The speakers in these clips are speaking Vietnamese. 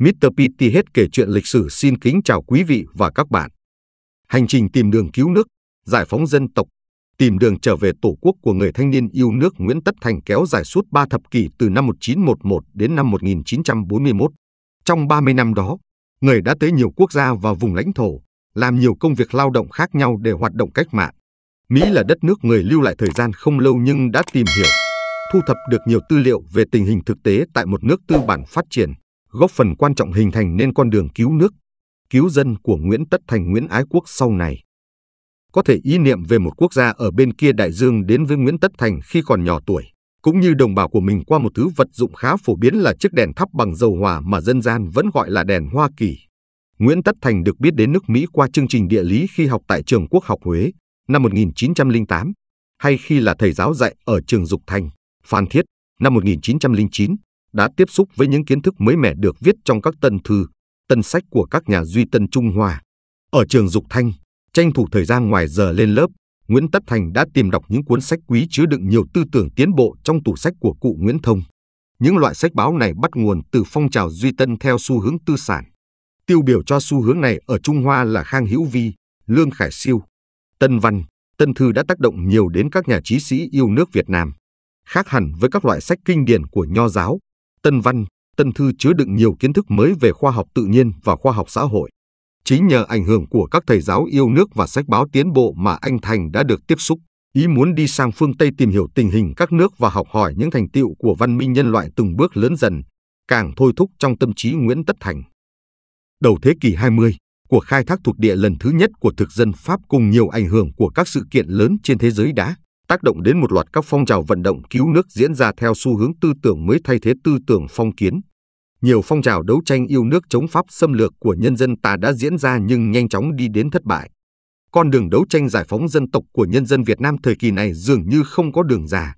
Mr. PT hết kể chuyện lịch sử xin kính chào quý vị và các bạn. Hành trình tìm đường cứu nước, giải phóng dân tộc, tìm đường trở về tổ quốc của người thanh niên yêu nước Nguyễn Tất Thành kéo dài suốt 3 thập kỷ từ năm 1911 đến năm 1941. Trong 30 năm đó, người đã tới nhiều quốc gia và vùng lãnh thổ, làm nhiều công việc lao động khác nhau để hoạt động cách mạng. Mỹ là đất nước người lưu lại thời gian không lâu nhưng đã tìm hiểu, thu thập được nhiều tư liệu về tình hình thực tế tại một nước tư bản phát triển góp phần quan trọng hình thành nên con đường cứu nước, cứu dân của Nguyễn Tất Thành Nguyễn Ái Quốc sau này. Có thể ý niệm về một quốc gia ở bên kia đại dương đến với Nguyễn Tất Thành khi còn nhỏ tuổi, cũng như đồng bào của mình qua một thứ vật dụng khá phổ biến là chiếc đèn thắp bằng dầu hỏa mà dân gian vẫn gọi là đèn Hoa Kỳ. Nguyễn Tất Thành được biết đến nước Mỹ qua chương trình địa lý khi học tại Trường Quốc học Huế năm 1908, hay khi là thầy giáo dạy ở Trường Dục Thành, Phan Thiết năm 1909 đã tiếp xúc với những kiến thức mới mẻ được viết trong các tân thư, tân sách của các nhà duy tân Trung Hoa. Ở trường Dục Thanh, tranh thủ thời gian ngoài giờ lên lớp, Nguyễn Tất Thành đã tìm đọc những cuốn sách quý chứa đựng nhiều tư tưởng tiến bộ trong tủ sách của cụ Nguyễn Thông. Những loại sách báo này bắt nguồn từ phong trào duy tân theo xu hướng tư sản. Tiêu biểu cho xu hướng này ở Trung Hoa là Khang Hữu Vi, Lương Khải Siêu, Tân Văn, Tân Thư đã tác động nhiều đến các nhà trí sĩ yêu nước Việt Nam. Khác hẳn với các loại sách kinh điển của Nho giáo, Tân Văn, Tân Thư chứa đựng nhiều kiến thức mới về khoa học tự nhiên và khoa học xã hội. Chính nhờ ảnh hưởng của các thầy giáo yêu nước và sách báo tiến bộ mà anh Thành đã được tiếp xúc, ý muốn đi sang phương Tây tìm hiểu tình hình các nước và học hỏi những thành tựu của văn minh nhân loại từng bước lớn dần, càng thôi thúc trong tâm trí Nguyễn Tất Thành. Đầu thế kỷ 20, cuộc khai thác thuộc địa lần thứ nhất của thực dân Pháp cùng nhiều ảnh hưởng của các sự kiện lớn trên thế giới đã tác động đến một loạt các phong trào vận động cứu nước diễn ra theo xu hướng tư tưởng mới thay thế tư tưởng phong kiến. Nhiều phong trào đấu tranh yêu nước chống Pháp xâm lược của nhân dân ta đã diễn ra nhưng nhanh chóng đi đến thất bại. Con đường đấu tranh giải phóng dân tộc của nhân dân Việt Nam thời kỳ này dường như không có đường ra.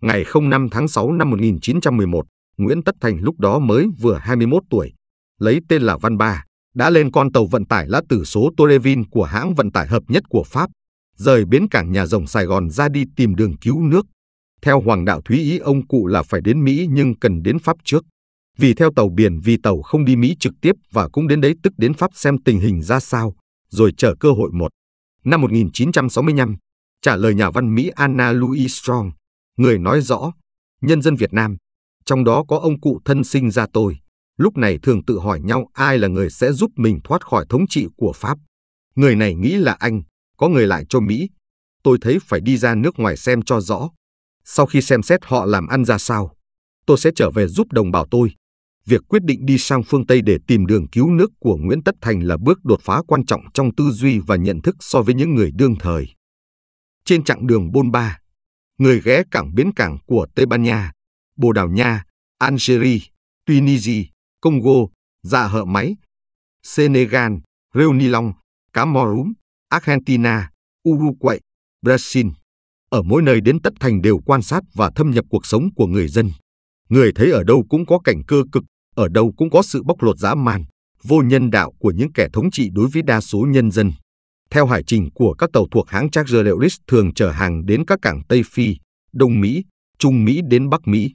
Ngày 05 tháng 6 năm 1911, Nguyễn Tất Thành lúc đó mới vừa 21 tuổi, lấy tên là Văn Ba, đã lên con tàu vận tải lá tử số Torevin của hãng vận tải hợp nhất của Pháp rời bến cảng nhà rồng Sài Gòn ra đi tìm đường cứu nước. Theo Hoàng đạo Thúy Ý ông cụ là phải đến Mỹ nhưng cần đến Pháp trước. Vì theo tàu biển vì tàu không đi Mỹ trực tiếp và cũng đến đấy tức đến Pháp xem tình hình ra sao, rồi chờ cơ hội một. Năm 1965, trả lời nhà văn Mỹ Anna Louise Strong, người nói rõ, nhân dân Việt Nam, trong đó có ông cụ thân sinh ra tôi, lúc này thường tự hỏi nhau ai là người sẽ giúp mình thoát khỏi thống trị của Pháp. Người này nghĩ là anh, có người lại cho Mỹ. Tôi thấy phải đi ra nước ngoài xem cho rõ. Sau khi xem xét họ làm ăn ra sao, tôi sẽ trở về giúp đồng bào tôi. Việc quyết định đi sang phương Tây để tìm đường cứu nước của Nguyễn Tất Thành là bước đột phá quan trọng trong tư duy và nhận thức so với những người đương thời. Trên chặng đường Bôn Ba, người ghé cảng bến cảng của Tây Ban Nha, Bồ Đào Nha, Algeria, Tunisia, Congo, Dạ Hợ Máy, Senegal, Réunion, Ni Cá Mò Rúm, Argentina, Uruguay, Brazil. Ở mỗi nơi đến tất thành đều quan sát và thâm nhập cuộc sống của người dân. Người thấy ở đâu cũng có cảnh cơ cực, ở đâu cũng có sự bóc lột dã man, vô nhân đạo của những kẻ thống trị đối với đa số nhân dân. Theo hải trình của các tàu thuộc hãng Charger Lewis thường chở hàng đến các cảng Tây Phi, Đông Mỹ, Trung Mỹ đến Bắc Mỹ.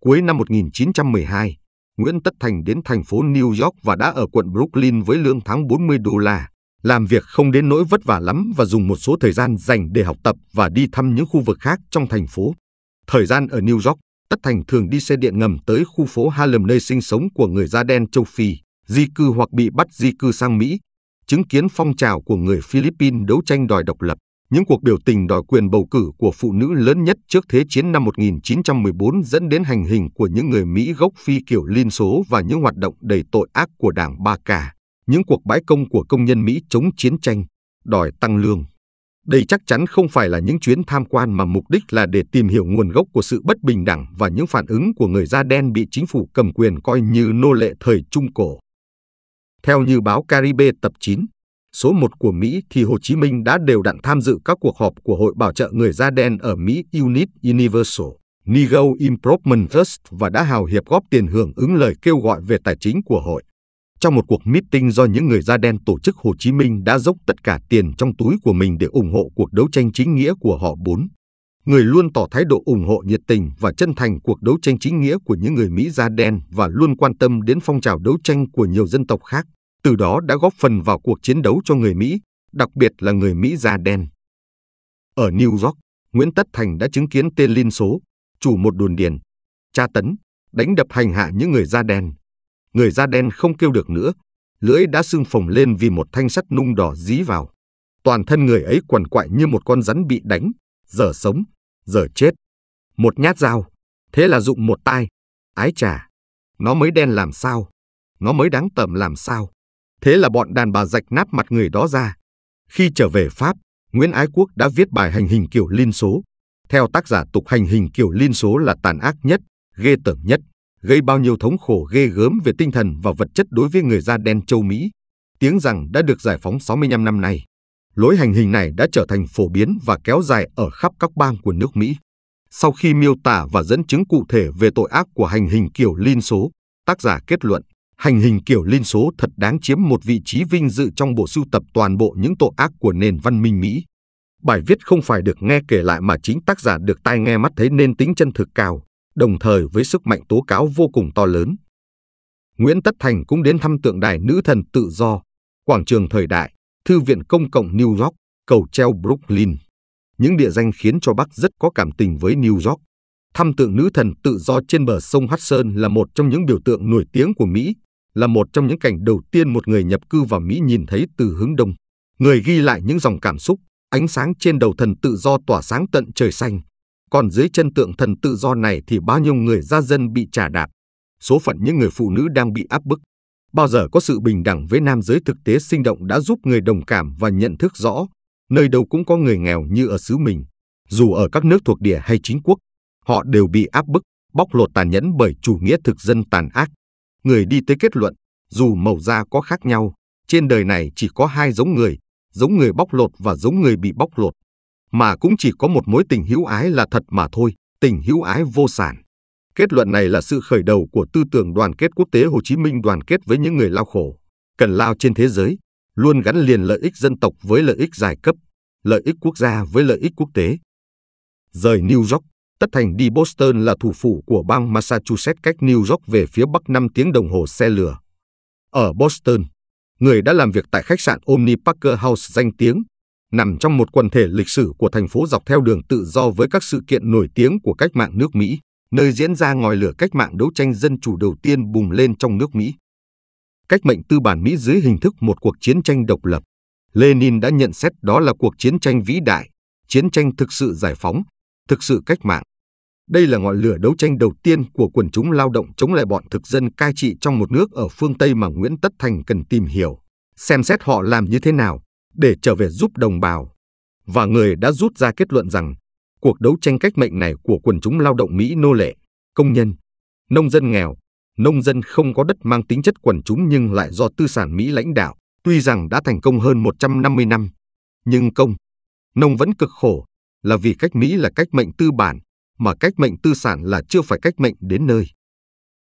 Cuối năm 1912, Nguyễn Tất Thành đến thành phố New York và đã ở quận Brooklyn với lương tháng 40 đô la làm việc không đến nỗi vất vả lắm và dùng một số thời gian dành để học tập và đi thăm những khu vực khác trong thành phố. Thời gian ở New York, Tất Thành thường đi xe điện ngầm tới khu phố Harlem nơi sinh sống của người da đen châu Phi, di cư hoặc bị bắt di cư sang Mỹ, chứng kiến phong trào của người Philippines đấu tranh đòi độc lập, những cuộc biểu tình đòi quyền bầu cử của phụ nữ lớn nhất trước Thế chiến năm 1914 dẫn đến hành hình của những người Mỹ gốc Phi kiểu liên số và những hoạt động đầy tội ác của đảng Ba Cà những cuộc bãi công của công nhân Mỹ chống chiến tranh, đòi tăng lương. Đây chắc chắn không phải là những chuyến tham quan mà mục đích là để tìm hiểu nguồn gốc của sự bất bình đẳng và những phản ứng của người da đen bị chính phủ cầm quyền coi như nô lệ thời Trung Cổ. Theo như báo Caribe tập 9, số 1 của Mỹ thì Hồ Chí Minh đã đều đặn tham dự các cuộc họp của Hội Bảo trợ Người da đen ở Mỹ Unit Universal, Negro Improvement Trust và đã hào hiệp góp tiền hưởng ứng lời kêu gọi về tài chính của hội. Trong một cuộc meeting do những người da đen tổ chức Hồ Chí Minh đã dốc tất cả tiền trong túi của mình để ủng hộ cuộc đấu tranh chính nghĩa của họ bốn. Người luôn tỏ thái độ ủng hộ nhiệt tình và chân thành cuộc đấu tranh chính nghĩa của những người Mỹ da đen và luôn quan tâm đến phong trào đấu tranh của nhiều dân tộc khác, từ đó đã góp phần vào cuộc chiến đấu cho người Mỹ, đặc biệt là người Mỹ da đen. Ở New York, Nguyễn Tất Thành đã chứng kiến tên Liên Số, chủ một đồn điền, tra tấn, đánh đập hành hạ những người da đen, Người da đen không kêu được nữa, lưỡi đã sưng phồng lên vì một thanh sắt nung đỏ dí vào. Toàn thân người ấy quằn quại như một con rắn bị đánh, giờ sống, giờ chết. Một nhát dao, thế là dụng một tai, ái trà. Nó mới đen làm sao, nó mới đáng tầm làm sao. Thế là bọn đàn bà rạch nát mặt người đó ra. Khi trở về Pháp, Nguyễn Ái Quốc đã viết bài hành hình kiểu liên số. Theo tác giả tục hành hình kiểu liên số là tàn ác nhất, ghê tởm nhất gây bao nhiêu thống khổ ghê gớm về tinh thần và vật chất đối với người da đen châu Mỹ, tiếng rằng đã được giải phóng 65 năm nay. Lối hành hình này đã trở thành phổ biến và kéo dài ở khắp các bang của nước Mỹ. Sau khi miêu tả và dẫn chứng cụ thể về tội ác của hành hình kiểu liên số, tác giả kết luận, hành hình kiểu liên số thật đáng chiếm một vị trí vinh dự trong bộ sưu tập toàn bộ những tội ác của nền văn minh Mỹ. Bài viết không phải được nghe kể lại mà chính tác giả được tai nghe mắt thấy nên tính chân thực cao đồng thời với sức mạnh tố cáo vô cùng to lớn. Nguyễn Tất Thành cũng đến thăm tượng đài nữ thần tự do, quảng trường thời đại, thư viện công cộng New York, cầu treo Brooklyn. Những địa danh khiến cho Bắc rất có cảm tình với New York. Thăm tượng nữ thần tự do trên bờ sông Hudson là một trong những biểu tượng nổi tiếng của Mỹ, là một trong những cảnh đầu tiên một người nhập cư vào Mỹ nhìn thấy từ hướng đông. Người ghi lại những dòng cảm xúc, ánh sáng trên đầu thần tự do tỏa sáng tận trời xanh, còn dưới chân tượng thần tự do này thì bao nhiêu người gia dân bị trả đạp, số phận những người phụ nữ đang bị áp bức. Bao giờ có sự bình đẳng với nam giới thực tế sinh động đã giúp người đồng cảm và nhận thức rõ, nơi đâu cũng có người nghèo như ở xứ mình, dù ở các nước thuộc địa hay chính quốc, họ đều bị áp bức, bóc lột tàn nhẫn bởi chủ nghĩa thực dân tàn ác. Người đi tới kết luận, dù màu da có khác nhau, trên đời này chỉ có hai giống người, giống người bóc lột và giống người bị bóc lột mà cũng chỉ có một mối tình hữu ái là thật mà thôi, tình hữu ái vô sản. Kết luận này là sự khởi đầu của tư tưởng đoàn kết quốc tế Hồ Chí Minh đoàn kết với những người lao khổ, cần lao trên thế giới, luôn gắn liền lợi ích dân tộc với lợi ích giai cấp, lợi ích quốc gia với lợi ích quốc tế. Rời New York, Tất thành đi Boston là thủ phủ của bang Massachusetts cách New York về phía bắc 5 tiếng đồng hồ xe lửa. Ở Boston, người đã làm việc tại khách sạn Omni Parker House danh tiếng nằm trong một quần thể lịch sử của thành phố dọc theo đường tự do với các sự kiện nổi tiếng của cách mạng nước Mỹ, nơi diễn ra ngòi lửa cách mạng đấu tranh dân chủ đầu tiên bùng lên trong nước Mỹ. Cách mệnh tư bản Mỹ dưới hình thức một cuộc chiến tranh độc lập, Lenin đã nhận xét đó là cuộc chiến tranh vĩ đại, chiến tranh thực sự giải phóng, thực sự cách mạng. Đây là ngọn lửa đấu tranh đầu tiên của quần chúng lao động chống lại bọn thực dân cai trị trong một nước ở phương Tây mà Nguyễn Tất Thành cần tìm hiểu, xem xét họ làm như thế nào, để trở về giúp đồng bào. Và người đã rút ra kết luận rằng cuộc đấu tranh cách mệnh này của quần chúng lao động Mỹ nô lệ, công nhân, nông dân nghèo, nông dân không có đất mang tính chất quần chúng nhưng lại do tư sản Mỹ lãnh đạo, tuy rằng đã thành công hơn 150 năm, nhưng công, nông vẫn cực khổ là vì cách Mỹ là cách mệnh tư bản, mà cách mệnh tư sản là chưa phải cách mệnh đến nơi.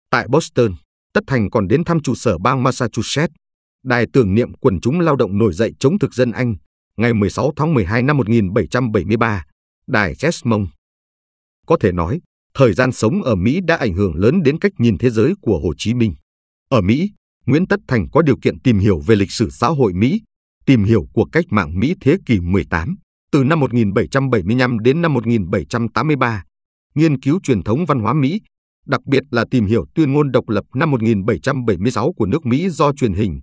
Tại Boston, Tất Thành còn đến thăm trụ sở bang Massachusetts Đài tưởng niệm quần chúng lao động nổi dậy chống thực dân Anh, ngày 16 tháng 12 năm 1773, Đài Chesmond. Có thể nói, thời gian sống ở Mỹ đã ảnh hưởng lớn đến cách nhìn thế giới của Hồ Chí Minh. Ở Mỹ, Nguyễn Tất Thành có điều kiện tìm hiểu về lịch sử xã hội Mỹ, tìm hiểu cuộc cách mạng Mỹ thế kỷ 18, từ năm 1775 đến năm 1783, nghiên cứu truyền thống văn hóa Mỹ, đặc biệt là tìm hiểu tuyên ngôn độc lập năm 1776 của nước Mỹ do truyền hình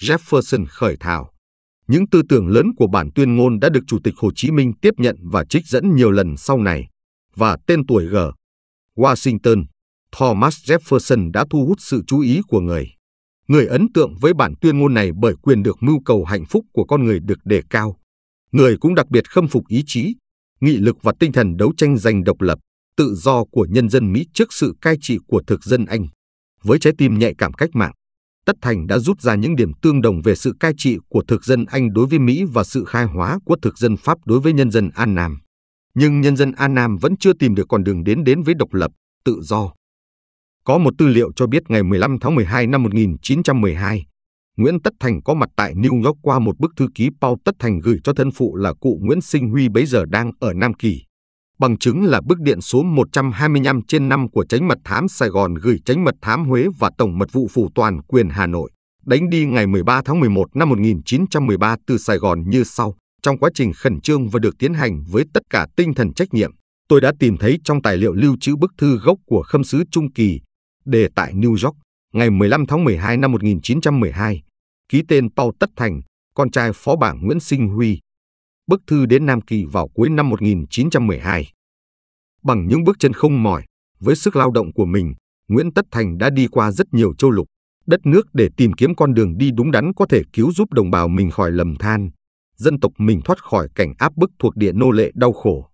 Jefferson khởi thảo. Những tư tưởng lớn của bản tuyên ngôn đã được Chủ tịch Hồ Chí Minh tiếp nhận và trích dẫn nhiều lần sau này, và tên tuổi G. Washington, Thomas Jefferson đã thu hút sự chú ý của người. Người ấn tượng với bản tuyên ngôn này bởi quyền được mưu cầu hạnh phúc của con người được đề cao. Người cũng đặc biệt khâm phục ý chí, nghị lực và tinh thần đấu tranh giành độc lập, tự do của nhân dân Mỹ trước sự cai trị của thực dân Anh. Với trái tim nhạy cảm cách mạng, Tất Thành đã rút ra những điểm tương đồng về sự cai trị của thực dân Anh đối với Mỹ và sự khai hóa của thực dân Pháp đối với nhân dân An Nam. Nhưng nhân dân An Nam vẫn chưa tìm được con đường đến đến với độc lập, tự do. Có một tư liệu cho biết ngày 15 tháng 12 năm 1912, Nguyễn Tất Thành có mặt tại New York qua một bức thư ký Paul Tất Thành gửi cho thân phụ là cụ Nguyễn Sinh Huy bấy giờ đang ở Nam Kỳ. Bằng chứng là bức điện số 125 trên 5 của tránh mật thám Sài Gòn gửi tránh mật thám Huế và Tổng mật vụ phủ toàn quyền Hà Nội, đánh đi ngày 13 tháng 11 năm 1913 từ Sài Gòn như sau. Trong quá trình khẩn trương và được tiến hành với tất cả tinh thần trách nhiệm, tôi đã tìm thấy trong tài liệu lưu trữ bức thư gốc của khâm sứ Trung Kỳ, đề tại New York, ngày 15 tháng 12 năm 1912, ký tên Paul Tất Thành, con trai phó bảng Nguyễn Sinh Huy, bức thư đến Nam Kỳ vào cuối năm 1912. Bằng những bước chân không mỏi, với sức lao động của mình, Nguyễn Tất Thành đã đi qua rất nhiều châu lục, đất nước để tìm kiếm con đường đi đúng đắn có thể cứu giúp đồng bào mình khỏi lầm than, dân tộc mình thoát khỏi cảnh áp bức thuộc địa nô lệ đau khổ.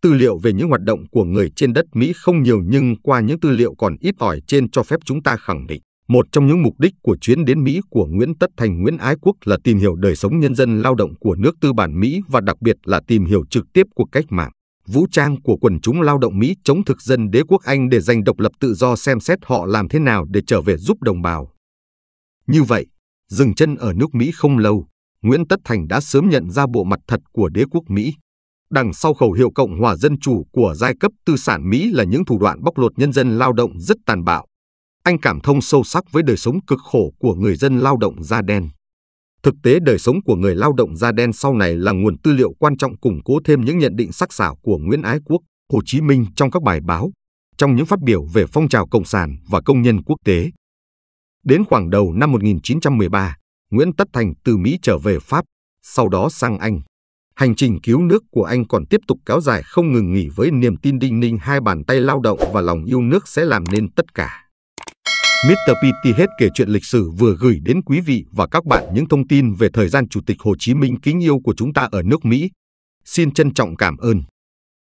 Tư liệu về những hoạt động của người trên đất Mỹ không nhiều nhưng qua những tư liệu còn ít ỏi trên cho phép chúng ta khẳng định một trong những mục đích của chuyến đến Mỹ của Nguyễn Tất Thành Nguyễn Ái Quốc là tìm hiểu đời sống nhân dân lao động của nước tư bản Mỹ và đặc biệt là tìm hiểu trực tiếp cuộc cách mạng vũ trang của quần chúng lao động Mỹ chống thực dân đế quốc Anh để giành độc lập tự do xem xét họ làm thế nào để trở về giúp đồng bào. Như vậy, dừng chân ở nước Mỹ không lâu, Nguyễn Tất Thành đã sớm nhận ra bộ mặt thật của đế quốc Mỹ. Đằng sau khẩu hiệu Cộng hòa Dân Chủ của giai cấp tư sản Mỹ là những thủ đoạn bóc lột nhân dân lao động rất tàn bạo, anh cảm thông sâu sắc với đời sống cực khổ của người dân lao động da đen. Thực tế đời sống của người lao động da đen sau này là nguồn tư liệu quan trọng củng cố thêm những nhận định sắc sảo của Nguyễn Ái Quốc, Hồ Chí Minh trong các bài báo, trong những phát biểu về phong trào cộng sản và công nhân quốc tế. Đến khoảng đầu năm 1913, Nguyễn Tất Thành từ Mỹ trở về Pháp, sau đó sang Anh. Hành trình cứu nước của anh còn tiếp tục kéo dài không ngừng nghỉ với niềm tin đinh ninh hai bàn tay lao động và lòng yêu nước sẽ làm nên tất cả. Mr. hết kể chuyện lịch sử vừa gửi đến quý vị và các bạn những thông tin về thời gian Chủ tịch Hồ Chí Minh kính yêu của chúng ta ở nước Mỹ. Xin trân trọng cảm ơn.